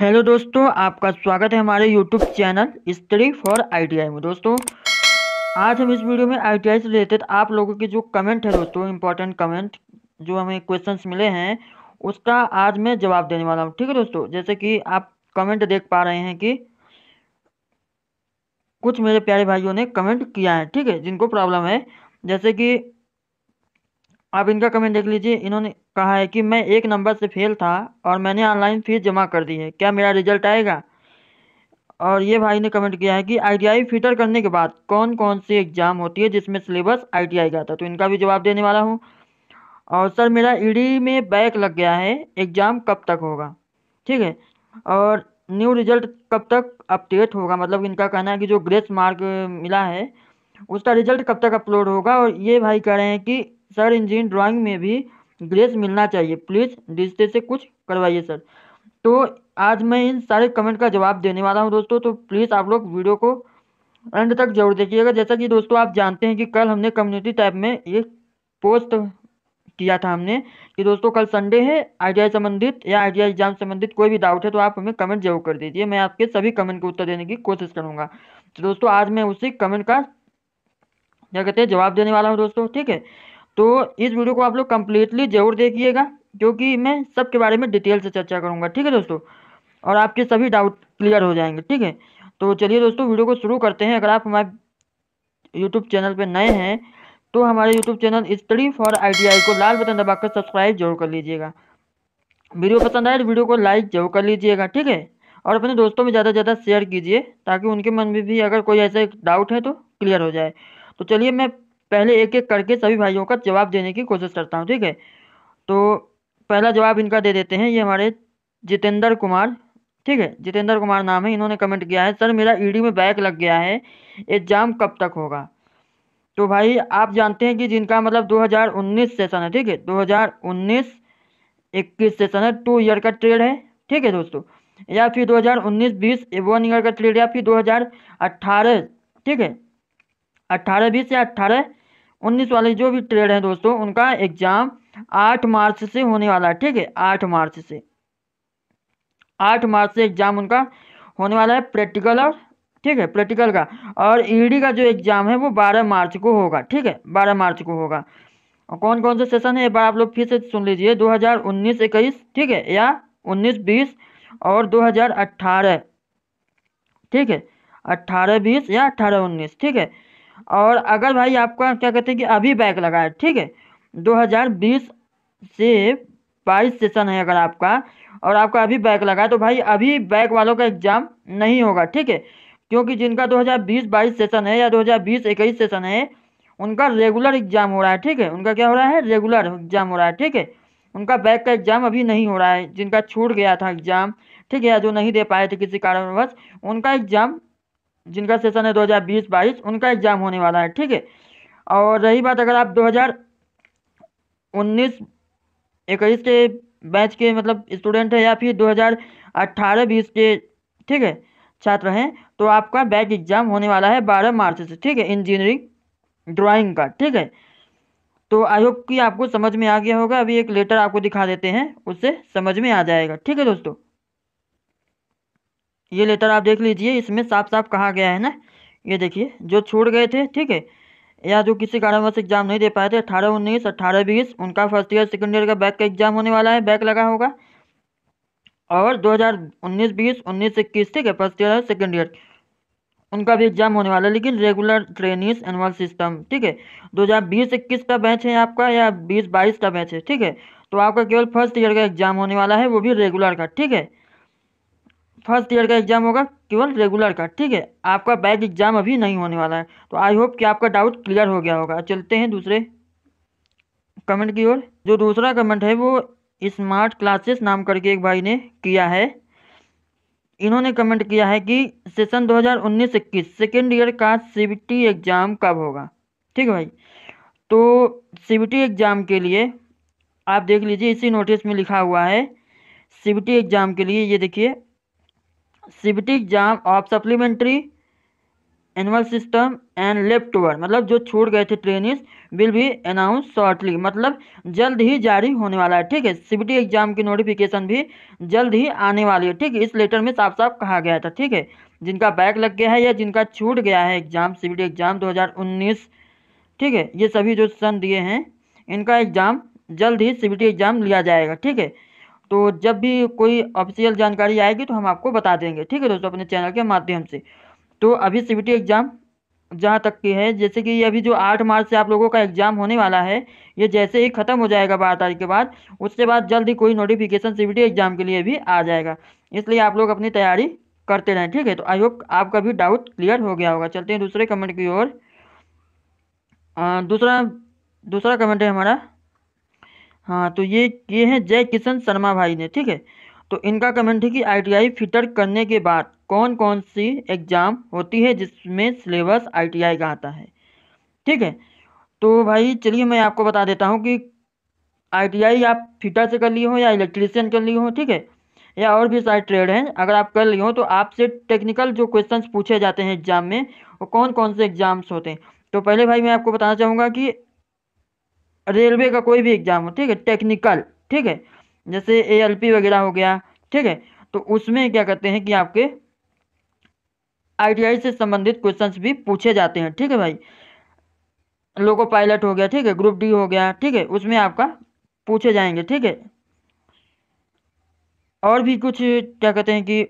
hello दोस्तों आपका स्वागत है हमारे YouTube channel study for ITI में दोस्तों आज हम इस वीडियो में आईटीआई से रिलेटेड आप लोगों के जो कमेंट है दोस्तों इम्पोर्टेंट कमेंट जो हमें क्वेश्चंस मिले हैं उसका आज मैं जवाब देने वाला हूँ ठीक है दोस्तों जैसे कि आप कमेंट देख पा रहे हैं कि कुछ मेरे प्यारे भाइयों ने कमेंट किया है ठीक है जिनको प्रॉब्लम है जैसे कि आप इनका कमेंट देख लीजिए इन्होंने कहा है कि मैं एक नंबर से फेल था और मैंने ऑनलाइन फ़ीस जमा कर दी है क्या मेरा रिजल्ट आएगा और ये भाई ने कमेंट किया है कि आईटीआई फिटर करने के बाद कौन कौन सी एग्ज़ाम होती है जिसमें सिलेबस आईटीआई का था तो इनका भी जवाब देने वाला हूँ और सर मेरा ईडी e में बैक लग गया है एग्ज़ाम कब तक होगा ठीक है और न्यू रिजल्ट कब तक अपडेट होगा मतलब इनका कहना है कि जो ग्रेस मार्क मिला है उसका रिजल्ट कब तक अपलोड होगा और ये भाई कह रहे हैं कि सर इंजीन ड्राइंग में भी ग्रेस मिलना चाहिए प्लीज़ रिश्ते से कुछ करवाइए सर तो आज मैं इन सारे कमेंट का जवाब देने वाला हूँ दोस्तों तो प्लीज़ आप लोग वीडियो को एंड तक जरूर देखिएगा जैसा कि दोस्तों आप जानते हैं कि कल हमने कम्युनिटी टैब में ये पोस्ट किया था हमने कि दोस्तों कल संडे है आईटीआई संबंधित या आईटीआई एग्जाम संबंधित कोई भी डाउट है तो आप हमें कमेंट जरूर कर दीजिए मैं आपके सभी कमेंट को उत्तर देने की कोशिश करूंगा तो दोस्तों आज मैं उसी कमेंट का क्या कहते हैं जवाब देने वाला हूँ दोस्तों ठीक है तो इस वीडियो को आप लोग कम्प्लीटली ज़रूर देखिएगा क्योंकि मैं सब के बारे में डिटेल से चर्चा करूँगा ठीक है दोस्तों और आपके सभी डाउट क्लियर हो जाएंगे ठीक है तो चलिए दोस्तों वीडियो को शुरू करते हैं अगर आप हमारे यूट्यूब चैनल पर नए हैं तो हमारे YouTube channel study for I को लाल बटन दबाकर सब्सक्राइब जरूर कर लीजिएगा वीडियो पसंद आए तो वीडियो को लाइक जरूर कर लीजिएगा ठीक है और अपने दोस्तों में ज़्यादा से ज़्यादा शेयर कीजिए ताकि उनके मन में भी अगर कोई ऐसा डाउट है तो क्लियर हो जाए तो चलिए मैं पहले एक एक करके सभी भाइयों का जवाब देने की कोशिश करता हूँ ठीक है तो पहला जवाब इनका दे देते हैं ये हमारे जितेंद्र कुमार ठीक है जितेंद्र कुमार नाम है इन्होंने कमेंट किया है सर मेरा ईडी e में बैक लग गया है एग्ज़ाम कब तक होगा तो भाई आप जानते हैं कि जिनका मतलब 2019 सेशन है ठीक है 2019 21 सेशन है टू ईयर का ट्रेड है ठीक है दोस्तों या फिर 2019 20 वन ईयर का ट्रेड या फिर 2018 ठीक है 18 20 या 18 उन्नीस वाले जो भी ट्रेड हैं दोस्तों उनका एग्ज़ाम आठ मार्च से होने वाला है ठीक है आठ मार्च से आठ मार्च से एग्ज़ाम उनका होने वाला है प्रैक्टिकल और ठीक है प्रैक्टिकल का और ईडी e का जो एग्ज़ाम है वो बारह मार्च को होगा ठीक है बारह मार्च को होगा और कौन कौन से सेशन है एक बार आप लोग फिर से सुन लीजिए दो हज़ार उन्नीस इक्कीस ठीक है या उन्नीस बीस और दो हज़ार अट्ठारह ठीक है अट्ठारह बीस या अट्ठारह उन्नीस ठीक है और अगर भाई आपका क्या कहते हैं कि अभी बैक लगा है ठीक है 2020 से बाईस सेशन है अगर आपका और आपका अभी बैक लगा है तो भाई अभी बैक वालों का एग्ज़ाम नहीं होगा ठीक है क्योंकि जिनका 2020 हज़ार सेशन है या 2020 हज़ार सेशन है उनका रेगुलर एग्ज़ाम हो रहा है ठीक है उनका क्या हो रहा है रेगुलर एग्ज़ाम हो रहा है ठीक है उनका बैक का एग्ज़ाम अभी नहीं हो रहा है जिनका छूट गया था एग्ज़ाम ठीक है या जो नहीं दे पाए थे किसी कारणवश उनका एग्ज़ाम जिनका सेशन है दो हज़ार उनका एग्ज़ाम होने वाला है ठीक है और रही बात अगर आप 2019 इक्कीस के बैच के मतलब स्टूडेंट हैं या फिर 2018-20 के ठीक है छात्र हैं तो आपका बैच एग्ज़ाम होने वाला है 12 मार्च से ठीक है इंजीनियरिंग ड्राइंग का ठीक है तो आई होप कि आपको समझ में आ गया होगा अभी एक लेटर आपको दिखा देते हैं उससे समझ में आ जाएगा ठीक है दोस्तों ये लेटर आप देख लीजिए इसमें साफ साफ कहा गया है ना ये देखिए जो छूट गए थे ठीक है या जो किसी कारणवश एग्जाम नहीं दे पाए थे अठारह उन्नीस अट्ठारह बीस उनका फर्स्ट ईयर सेकेंड ईयर का बैक का एग्जाम होने वाला है बैक लगा होगा और 2019 बीस उन्नीस इक्कीस ठीक है फर्स्ट ईयर और सेकेंड ईयर उनका भी एग्जाम होने वाला है लेकिन रेगुलर ट्रेनिंग एनुअल सिस्टम ठीक है 2020 इक्कीस का बैच है आपका या बीस बाईस का बैच है ठीक है तो आपका केवल फर्स्ट ईयर का एग्जाम होने वाला है वो भी रेगुलर का ठीक है फर्स्ट ईयर का एग्ज़ाम होगा केवल रेगुलर का ठीक है आपका बैक एग्ज़ाम अभी नहीं होने वाला है तो आई होप कि आपका डाउट क्लियर हो गया होगा चलते हैं दूसरे कमेंट की ओर जो दूसरा कमेंट है वो स्मार्ट क्लासेस नाम करके एक भाई ने किया है इन्होंने कमेंट किया है कि सेशन 2019-21 सेकेंड ईयर का सी एग्ज़ाम कब होगा ठीक है भाई तो सी एग्ज़ाम के लिए आप देख लीजिए इसी नोटिस में लिखा हुआ है सी एग्ज़ाम के लिए ये देखिए CBT exam of supplementary annual system and left over मतलब जो छूट गए थे ट्रेनिंग विल भी अनाउंस शॉर्टली मतलब जल्द ही जारी होने वाला है ठीक है सीबीटी एग्जाम की नोटिफिकेशन भी जल्द ही आने वाली है ठीक है इस लेटर में साफ साफ कहा गया था ठीक है जिनका बैक लग गया है या जिनका छूट गया है एग्जाम सीबीटी एग्जाम 2019 ठीक है ये सभी जो सन दिए हैं इनका एग्जाम जल्द ही सीबीटी एग्जाम लिया जाएगा ठीक है तो जब भी कोई ऑफिशियल जानकारी आएगी तो हम आपको बता देंगे ठीक है दोस्तों अपने चैनल के माध्यम से तो अभी सी एग्ज़ाम जहाँ तक की है जैसे कि अभी जो आठ मार्च से आप लोगों का एग्ज़ाम होने वाला है ये जैसे ही ख़त्म हो जाएगा बारह तारीख के बाद उसके बाद जल्द ही कोई नोटिफिकेशन सी एग्ज़ाम के लिए भी आ जाएगा इसलिए आप लोग अपनी तैयारी करते रहें ठीक है तो आई होप आपका भी डाउट क्लियर हो गया होगा चलते हैं दूसरे कमेंट की ओर दूसरा दूसरा कमेंट है हमारा हाँ तो ये ये हैं जय किशन शर्मा भाई ने ठीक है तो इनका कमेंट है कि आईटीआई फिटर करने के बाद कौन कौन सी एग्ज़ाम होती है जिसमें सिलेबस आईटीआई का आता है ठीक है तो भाई चलिए मैं आपको बता देता हूँ कि आईटीआई आप फिटर से कर लिए हो या इलेक्ट्रीशियन कर लिए हो ठीक है या और भी सारे ट्रेड हैं अगर आप कर लिए हो तो आपसे टेक्निकल जो क्वेश्चन पूछे जाते हैं एग्ज़ाम में वो कौन कौन से एग्ज़ाम्स होते हैं तो पहले भाई मैं आपको बताना चाहूँगा कि रेलवे का कोई भी एग्ज़ाम हो ठीक है टेक्निकल ठीक है जैसे ए वगैरह हो गया ठीक है तो उसमें क्या कहते हैं कि आपके आईटीआई से संबंधित क्वेश्चंस भी पूछे जाते हैं ठीक है भाई लोको पायलट हो गया ठीक है ग्रुप डी हो गया ठीक है उसमें आपका पूछे जाएंगे ठीक है और भी कुछ क्या कहते हैं कि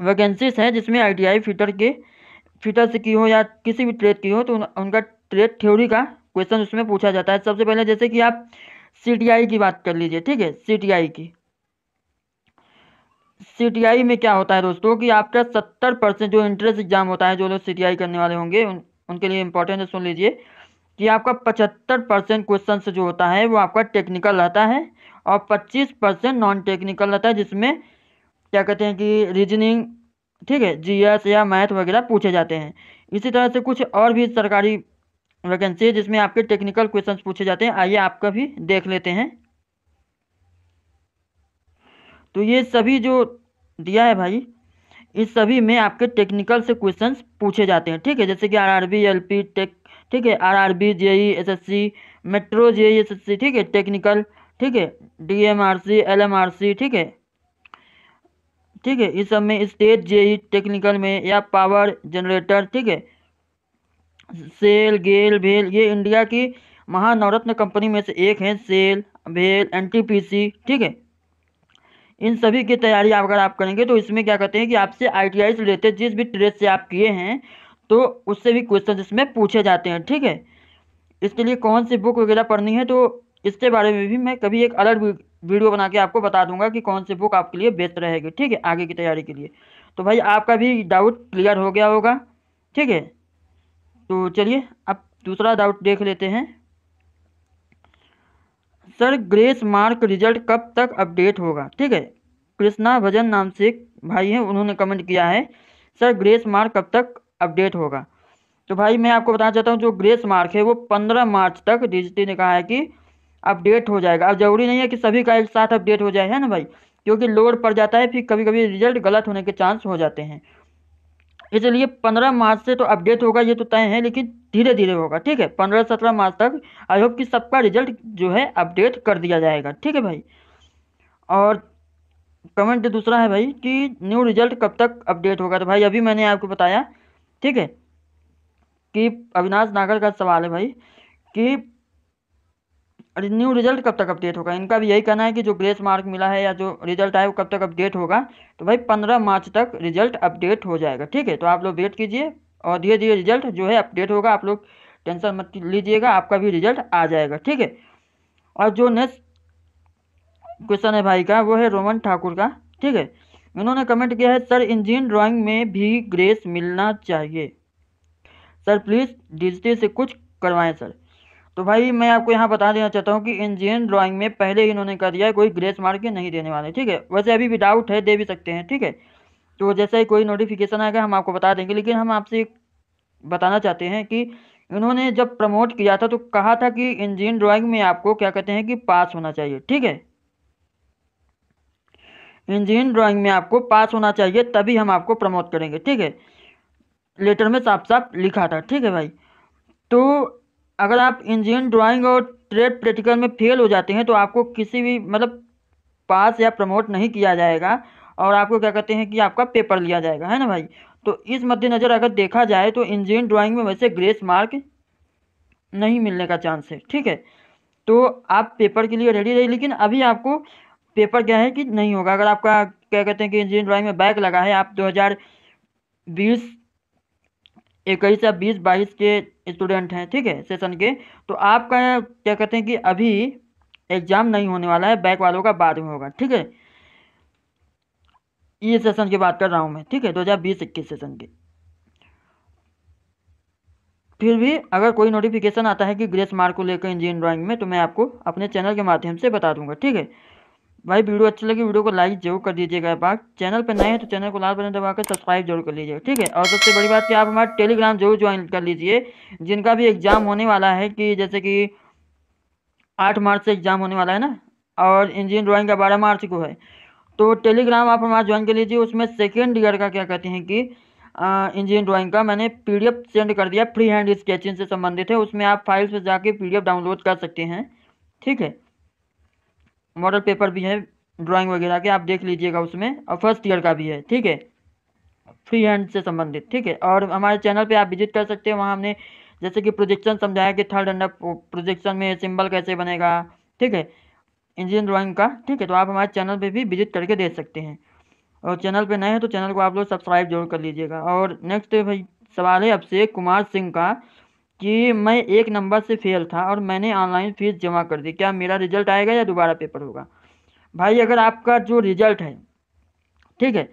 वैकेंसीज हैं जिसमें आईटीआई फिटर के फिटर से की हो या किसी भी ट्रेड की हो तो उन, उनका ट्रेड थ्योरी का क्वेश्चन उसमें पूछा जाता है सबसे पहले जैसे कि आप सी की बात कर लीजिए ठीक है सी की सी में क्या होता है दोस्तों कि आपका सत्तर परसेंट जो इंट्रेंस एग्जाम होता है जो लोग सी करने वाले होंगे उन, उनके लिए इंपॉर्टेंट है सुन लीजिए कि आपका पचहत्तर परसेंट क्वेश्चन जो होता है वो आपका टेक्निकल रहता है और पच्चीस परसेंट नॉन टेक्निकल रहता है जिसमें क्या कहते हैं कि रीजनिंग ठीक है जी या मैथ वगैरह पूछे जाते हैं इसी तरह से कुछ और भी सरकारी वैकेंसी है जिसमें आपके टेक्निकल क्वेश्चंस पूछे जाते हैं आइए आपका भी देख लेते हैं तो ये सभी जो दिया है भाई इस सभी में आपके टेक्निकल से क्वेश्चंस पूछे जाते हैं ठीक है जैसे कि आरआरबी एलपी टेक ठीक है RRB JE SSC metro JE SSC ठीक है टेक्निकल ठीक है डीएमआरसी एलएमआरसी ठीक है ठीक है इस सब में स्टेट जेई टेक्निकल में या पावर जनरेटर ठीक है सेल गेल भेल ये इंडिया की महानवरत्न कंपनी में से एक है सेल भेल एन ठीक है इन सभी की तैयारी अगर आप करेंगे तो इसमें क्या कहते हैं कि आपसे आई टी आई से लेते जिस भी ट्रेड से आप किए हैं तो उससे भी क्वेश्चन इसमें पूछे जाते हैं ठीक है इसके लिए कौन सी बुक वगैरह पढ़नी है तो इसके बारे में भी मैं कभी एक अलग वीडियो बना के आपको बता दूंगा कि कौन सी बुक आपके लिए बेस्ट रहेगी ठीक है आगे की तैयारी के लिए तो भाई आपका भी डाउट क्लियर हो गया होगा ठीक है तो चलिए अब दूसरा डाउट देख लेते हैं सर ग्रेस मार्क रिजल्ट कब तक अपडेट होगा ठीक है कृष्णा भजन नाम से भाई हैं उन्होंने कमेंट किया है सर ग्रेस मार्क कब तक अपडेट होगा तो भाई मैं आपको बताना चाहता हूँ जो ग्रेस मार्क है वो पंद्रह मार्च तक डीजीटी ने कहा है कि अपडेट हो जाएगा अब जरूरी नहीं है कि सभी का एक साथ अपडेट हो जाए है ना भाई क्योंकि लोड पड़ जाता है फिर कभी कभी रिजल्ट गलत होने के चांस हो जाते हैं ये चलिए पंद्रह मार्च से तो अपडेट होगा ये तो तय है लेकिन धीरे धीरे होगा ठीक है पंद्रह सत्रह मार्च तक आई होप कि सबका रिजल्ट जो है अपडेट कर दिया जाएगा ठीक है भाई और कमेंट दूसरा है भाई कि न्यू रिजल्ट कब तक अपडेट होगा तो भाई अभी मैंने आपको बताया ठीक है कि अविनाश नागर का सवाल है भाई कि अरे न्यू रिजल्ट कब तक अपडेट होगा इनका भी यही कहना है कि जो ग्रेस मार्क मिला है या जो रिजल्ट आया वो कब तक अपडेट होगा तो भाई पंद्रह मार्च तक रिजल्ट अपडेट हो जाएगा ठीक है तो आप लोग वेट कीजिए और धीरे धीरे रिजल्ट जो है अपडेट होगा आप लोग टेंशन मत लीजिएगा आपका भी रिजल्ट आ जाएगा ठीक है और जो नेक्स्ट क्वेश्चन है भाई का वो है रोमन ठाकुर का ठीक है इन्होंने कमेंट किया है सर इंजीन ड्राॅइंग में भी ग्रेस मिलना चाहिए सर प्लीज़ डिजिटल से कुछ करवाएं सर तो भाई मैं आपको यहाँ बता देना चाहता हूँ कि इंजीनियर ड्राइंग में पहले इन्होंने कर दिया है कोई ग्रेस मार्क नहीं देने वाले ठीक है वैसे अभी विदाउट है दे भी सकते हैं ठीक है तो जैसे ही कोई नोटिफिकेशन आएगा हम आपको बता देंगे लेकिन हम आपसे बताना चाहते हैं कि इन्होंने जब प्रमोट किया था तो कहा था कि इंजीनियर ड्राॅइंग में आपको क्या कहते हैं कि पास होना चाहिए ठीक है इंजीनियर ड्राॅइंग में आपको पास होना चाहिए तभी हम आपको प्रमोट करेंगे ठीक है लेटर में साफ साफ लिखा था ठीक है भाई तो अगर आप इंजीनियरिंग ड्राइंग और ट्रेड प्रैक्टिकल में फेल हो जाते हैं तो आपको किसी भी मतलब पास या प्रमोट नहीं किया जाएगा और आपको क्या कहते हैं कि आपका पेपर लिया जाएगा है ना भाई तो इस मद्देनज़र अगर देखा जाए तो इंजीनियरिंग ड्राइंग में वैसे ग्रेस मार्क नहीं मिलने का चांस है ठीक है तो आप पेपर के लिए रेडी रहिए लेकिन अभी आपको पेपर क्या है कि नहीं होगा अगर आपका क्या कहते हैं कि इंजीनियरिंग ड्राइंग में बैक लगा है आप 2020 इक्कीस या बीस बाईस के स्टूडेंट हैं ठीक है सेशन के तो आपका क्या कहते हैं कि अभी एग्ज़ाम नहीं होने वाला है बैक वालों का बाद में होगा ठीक है ये सेशन की बात कर रहा हूँ मैं ठीक है दो हज़ार बीस इक्कीस सेशन के फिर भी अगर कोई नोटिफिकेशन आता है कि ग्रेस मार्क को लेकर इंजीनियर ड्राइंग में तो मैं आपको अपने चैनल के माध्यम से बता दूंगा ठीक है भाई वीडियो अच्छी लगी वीडियो को लाइक जरूर कर दीजिएगा बात चैनल पर नए हैं तो चैनल को लाल बटन दबाकर सब्सक्राइब जरूर कर लीजिएगा ठीक है और सबसे बड़ी बात कि आप हमारा टेलीग्राम जरूर ज्वाइन कर लीजिए जिनका भी एग्जाम होने वाला है कि जैसे कि आठ मार्च से एग्जाम होने वाला है ना और इंजीनियर ड्राइंग का बारह मार्च को है तो टेलीग्राम आप हमारा ज्वाइन कर लीजिए उसमें सेकेंड ईयर का क्या कहते हैं कि इंजीनियर ड्राइंग का मैंने पी सेंड कर दिया फ्री हैंड स्केचिंग से संबंधित है उसमें आप फाइल्स पर जाके पी डाउनलोड कर सकते हैं ठीक है मॉडल पेपर भी है ड्राइंग वगैरह के आप देख लीजिएगा उसमें और फर्स्ट ईयर का भी है ठीक है फ्री हैंड से संबंधित ठीक है और हमारे चैनल पे आप विजिट कर सकते हैं वहाँ हमने जैसे कि प्रोजेक्शन समझाया कि थर्ड अंडर प्रोजेक्शन में सिंबल कैसे बनेगा ठीक है इंजीनियर ड्राइंग का ठीक है तो आप हमारे चैनल पे भी विजिट करके देख सकते हैं और चैनल पे नए हैं तो चैनल को आप लोग सब्सक्राइब जरूर कर लीजिएगा और नेक्स्ट भाई सवाल है अभिषेक कुमार सिंह का कि मैं एक नंबर से फेल था और मैंने ऑनलाइन फ़ीस जमा कर दी क्या मेरा रिजल्ट आएगा या दोबारा पेपर होगा भाई अगर आपका जो रिजल्ट है ठीक है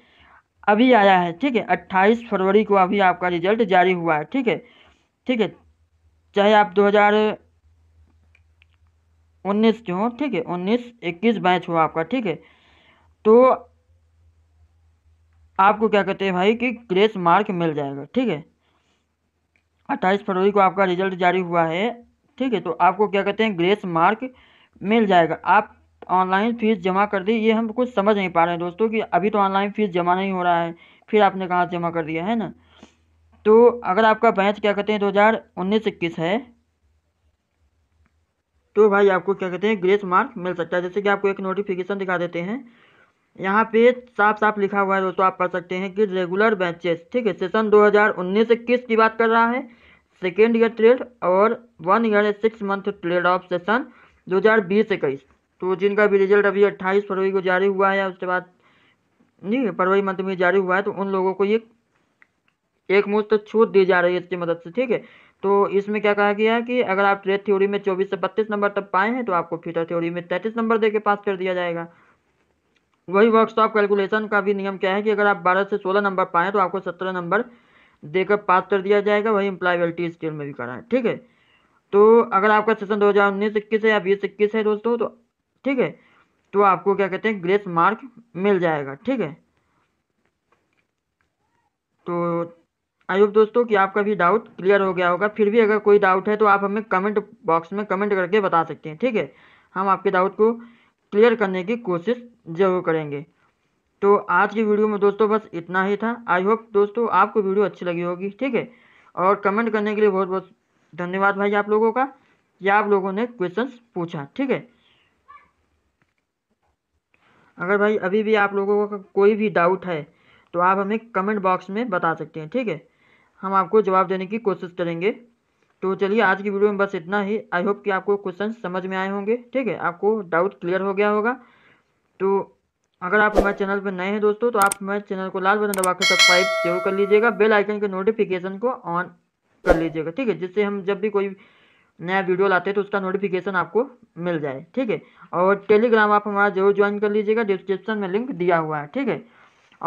अभी आया है ठीक है अट्ठाईस फरवरी को अभी आपका रिजल्ट जारी हुआ है ठीक है ठीक है चाहे आप दो हज़ार उन्नीस के हों ठीक है उन्नीस इक्कीस बैच हो आपका ठीक है तो आपको क्या कहते हैं भाई कि ग्रेस मार्क मिल जाएगा ठीक है अट्ठाईस फरवरी को आपका रिजल्ट जारी हुआ है ठीक है तो आपको क्या कहते हैं ग्रेस मार्क मिल जाएगा आप ऑनलाइन फीस जमा कर दी ये हम कुछ समझ नहीं पा रहे हैं दोस्तों कि अभी तो ऑनलाइन फीस जमा नहीं हो रहा है फिर आपने कहाँ जमा कर दिया है ना तो अगर आपका बैच क्या कहते हैं दो हज़ार उन्नीस इक्कीस है तो भाई आपको क्या कहते हैं ग्रेस मार्क मिल सकता है जैसे कि आपको एक नोटिफिकेशन दिखा देते हैं यहाँ पे साफ साफ लिखा हुआ है दोस्तों आप पढ़ सकते हैं कि रेगुलर बैचेस ठीक है सेशन उन्नीस इक्कीस की बात कर रहा है सेकेंड ईयर ट्रेड और one year six month trade of session दो हज़ार बीस इक्कीस तो जिनका भी रिजल्ट अभी अट्ठाईस फरवरी को जारी हुआ है उसके बाद नहीं फरवरी मंथ में जारी हुआ है तो उन लोगों को ये एक मुफ्त छूट दी जा रही है इसकी मदद से ठीक है तो इसमें क्या कहा गया है कि अगर आप ट्रेड थ्योरी में चौबीस से बत्तीस नंबर तक पाए हैं तो आपको फीटर थ्योरी में तैंतीस नंबर दे के पास कर दिया जाएगा वही वर्कशॉप कैलकुलेशन का भी नियम क्या है कि अगर आप बारह से सोलह नंबर पाएँ तो आपको सत्रह नंबर देकर पास कर दिया जाएगा वही एम्प्लॉयबिलिटी स्केल में भी करा है ठीक है तो अगर आपका सेशन दो हज़ार उन्नीस इक्कीस है या बीस इक्कीस है दोस्तों तो ठीक है तो आपको क्या कहते हैं ग्रेस मार्क मिल जाएगा ठीक है तो आई होप दोस्तों कि आपका भी डाउट क्लियर हो गया होगा फिर भी अगर कोई डाउट है तो आप हमें कमेंट बॉक्स में कमेंट करके बता सकते हैं ठीक है हम आपके डाउट को क्लियर करने की कोशिश जरूर करेंगे तो आज की वीडियो में दोस्तों बस इतना ही था आई होप दोस्तों आपको वीडियो अच्छी लगी होगी ठीक है और कमेंट करने के लिए बहुत बहुत धन्यवाद भाई आप लोगों का कि आप लोगों ने क्वेश्चंस पूछा ठीक है अगर भाई अभी भी आप लोगों का कोई भी डाउट है तो आप हमें कमेंट बॉक्स में बता सकते हैं ठीक है हम आपको जवाब देने की कोशिश करेंगे तो चलिए आज की वीडियो में बस इतना ही आई होप कि आपको क्वेश्चन समझ में आए होंगे ठीक है आपको डाउट क्लियर हो गया होगा तो अगर आप हमारे चैनल पर नए हैं दोस्तों तो आप हमारे चैनल को लाल बटन दबा सब्सक्राइब जरूर कर लीजिएगा बेल आइकन के नोटिफिकेशन को ऑन कर लीजिएगा ठीक है जिससे हम जब भी कोई नया वीडियो लाते हैं तो उसका नोटिफिकेशन आपको मिल जाए ठीक है और टेलीग्राम आप हमारा जरूर ज्वाइन कर लीजिएगा डिस्क्रिप्शन में लिंक दिया हुआ है ठीक है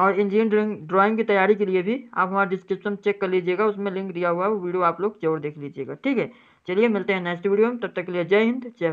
और इंजीनियरिंग ड्राइंग की तैयारी के लिए भी आप हमारा डिस्क्रिप्शन चेक कर लीजिएगा उसमें लिंक दिया हुआ है वीडियो आप लोग जरूर देख लीजिएगा ठीक है चलिए मिलते हैं नेक्स्ट वीडियो में तब तक के लिए जय हिंद जय